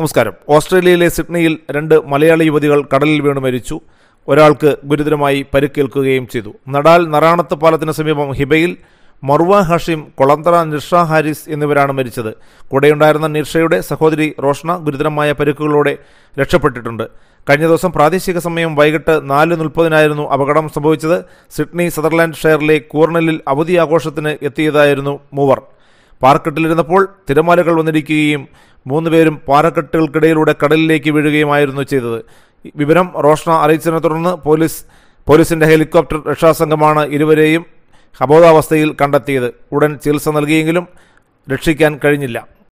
നമസ്കാരം ഓസ്ട്രേലിയയിലെ സിഡ്നിയിൽ രണ്ട് മലയാളി യുവതികൾ കടലിൽ വീണ് മരിച്ചു ഒരാൾക്ക് ഗുരുതരമായി പരുക്കേൽക്കുകയും ചെയ്തു നടാൽ നറാണത്ത് പാലത്തിന് സമീപം ഹിബയിൽ മർവ ഹഷിം കൊളന്തറ നിർഷ ഹാരിസ് എന്നിവരാണ് മരിച്ചത് കൂടെയുണ്ടായിരുന്ന നിഷയുടെ സഹോദരി റോഷ്ന ഗുരുതരമായ പരിക്കുകളോടെ രക്ഷപ്പെട്ടിട്ടുണ്ട് കഴിഞ്ഞ ദിവസം പ്രാദേശിക സമയം വൈകിട്ട് നാല് മുപ്പതിനായിരുന്നു അപകടം സംഭവിച്ചത് സിഡ്നി സദർലാൻഡ് ഷെയറിലെ കൂർണലിൽ അവധി ആഘോഷത്തിന് എത്തിയതായിരുന്നു മൂവർ പാറക്കെട്ടിലിരുന്നപ്പോൾ തിരമാലകൾ വന്നിരിക്കുകയും മൂന്നുപേരും പാറക്കെട്ടുകൾക്കിടയിലൂടെ കടലിലേക്ക് വീഴുകയുമായിരുന്നു ചെയ്തത് വിവരം റോഷ്ണ അറിയിച്ചതിനെ തുടർന്ന് പോലീസ് പോലീസിന്റെ ഹെലികോപ്റ്റർ രക്ഷാസംഘമാണ് ഇരുവരെയും അബോധാവസ്ഥയിൽ കണ്ടെത്തിയത് ഉടൻ ചികിത്സ നൽകിയെങ്കിലും രക്ഷിക്കാൻ കഴിഞ്ഞില്ല